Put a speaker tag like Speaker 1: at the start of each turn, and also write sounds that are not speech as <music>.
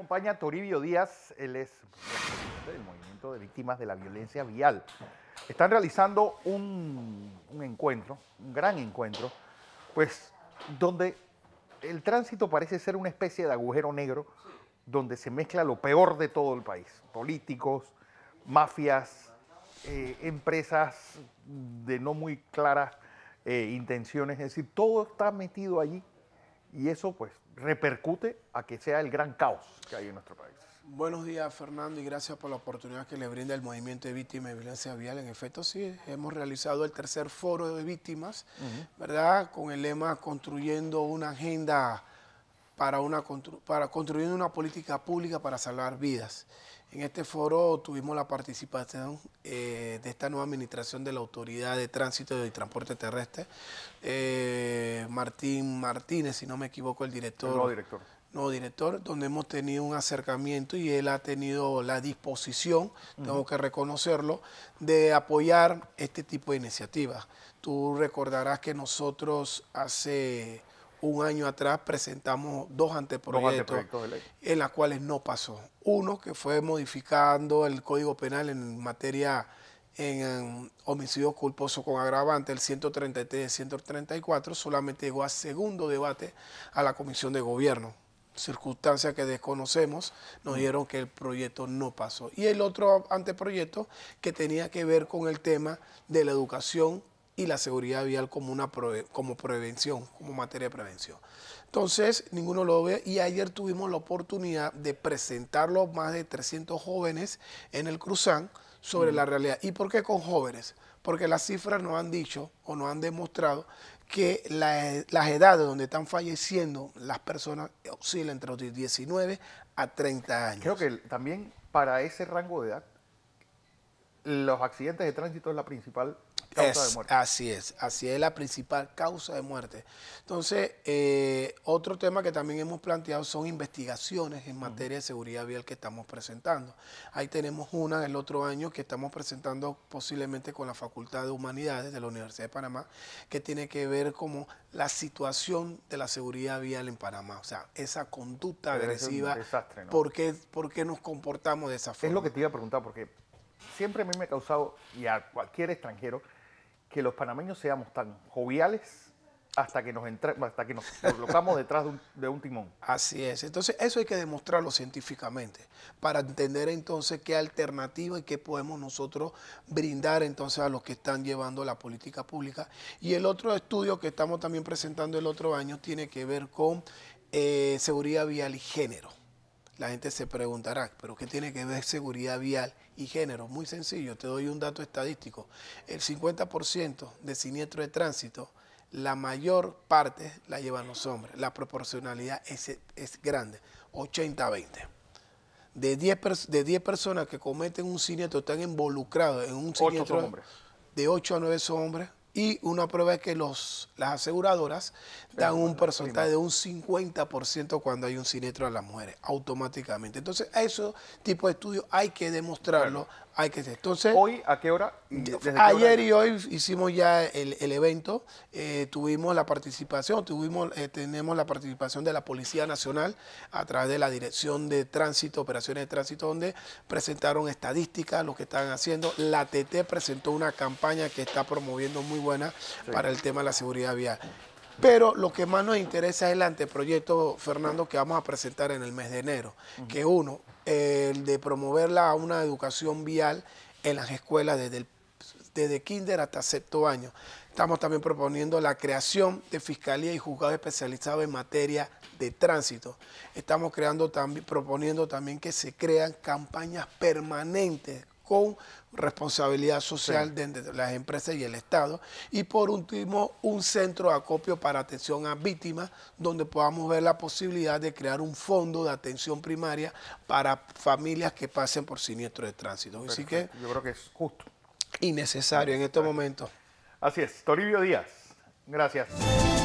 Speaker 1: acompaña Toribio Díaz, él es presidente del Movimiento de Víctimas de la Violencia Vial. Están realizando un, encuentro, un gran encuentro, pues donde el tránsito parece ser una especie de agujero negro donde se mezcla lo peor de todo el país, políticos, mafias, eh, empresas de no muy claras eh, intenciones, es decir, todo está metido allí y eso pues repercute a que sea el gran caos que hay en nuestro país.
Speaker 2: Buenos días Fernando y gracias por la oportunidad que le brinda el movimiento de víctimas de violencia vial. En efecto, sí, hemos realizado el tercer foro de víctimas, ¿verdad? Con el lema construyendo una agenda para, una, para construir una política pública para salvar vidas. En este foro tuvimos la participación eh, de esta nueva administración de la Autoridad de Tránsito y Transporte Terrestre. Eh, Martín Martínez, si no me equivoco, el director. nuevo director. Nuevo director, donde hemos tenido un acercamiento y él ha tenido la disposición, tengo que reconocerlo, de apoyar este tipo de iniciativas. Tú recordarás que nosotros hace un año atrás presentamos dos anteproyectos, en las cuales no pasó. Uno que fue modificando el Código Penal en materia en, homicidio culposo con agravante, el 133 y 134, solamente llegó a segundo debate a la Comisión de Gobierno. Circunstancias que desconocemos, nos mm. dieron que el proyecto no pasó. Y el otro anteproyecto que tenía que ver con el tema de la educación y la seguridad vial como, una como prevención, como materia de prevención. Entonces, ninguno lo ve y ayer tuvimos la oportunidad de presentarlo a más de 300 jóvenes en el Cruzán sobre mm. la realidad. ¿Y por qué con jóvenes? Porque las cifras nos han dicho o nos han demostrado que las edades donde están falleciendo las personas oscilan entre los 19 a 30 años. Creo que también para ese rango de edad, los accidentes de tránsito es la principal causa Así es, así es la principal causa de muerte. Entonces, eh, otro tema que también hemos planteado son investigaciones en materia de seguridad vial que estamos presentando. Ahí tenemos una del otro año que estamos presentando posiblemente con la Facultad de Humanidades de la Universidad de Panamá, que tiene que ver como la situación de la seguridad vial en Panamá, o sea, esa conducta agresiva, es
Speaker 1: desastre, ¿por, qué, ¿por qué nos comportamos de esa forma? Es lo que te iba a preguntar, porque siempre a mí me ha causado, y a cualquier extranjero, que los panameños seamos tan joviales hasta que nos entra, hasta que nos <laughs> colocamos detrás de un, timón. Así es. Entonces, eso hay que demostrarlo
Speaker 2: científicamente para entender entonces qué alternativa y qué podemos nosotros brindar entonces a los que están llevando la política pública. Y el otro estudio que estamos también presentando el otro año tiene que ver con eh, seguridad vial y género la gente se preguntará, pero ¿qué tiene que ver seguridad vial y género? Muy sencillo, te doy un dato estadístico. El 50% de siniestros de tránsito, la mayor parte la llevan los hombres. La proporcionalidad es, es grande, 80-20. De 10, de 10 personas que cometen un siniestro, están involucrados en un siniestro, de 8 a 9 son hombres, y una prueba es que los, las aseguradoras dan un porcentaje de un 50% cuando hay un siniestro a las mujeres, automáticamente. Entonces, a esos tipo de estudios hay que demostrarlo, hay que... Entonces... ¿Hoy a qué hora? ayer y hoy hicimos ya el, el evento, eh, tuvimos la participación, tuvimos, eh, tenemos la participación de la Policía Nacional a través de la Dirección de Tránsito, Operaciones de Tránsito, donde presentaron estadísticas, lo que estaban haciendo. La TT presentó una campaña que está promoviendo muy buena para el tema de la seguridad vial. Pero lo que más nos interesa es el anteproyecto, Fernando, que vamos a presentar en el mes de enero, que uno, el de promover la, una educación vial en las escuelas desde, desde kinder hasta sexto año. Estamos también proponiendo la creación de fiscalía y juzgados especializados en materia de tránsito. Estamos creando también, proponiendo también que se crean campañas permanentes con responsabilidad social de las empresas y el Estado. Y por último, un centro de acopio para atención a víctimas, donde podamos ver la posibilidad de crear un fondo de atención primaria para familias que pasen por siniestro de tránsito. Así que...
Speaker 1: Yo creo que es justo.
Speaker 2: Y necesario en este momento. Así es, Toribio Díaz. Gracias.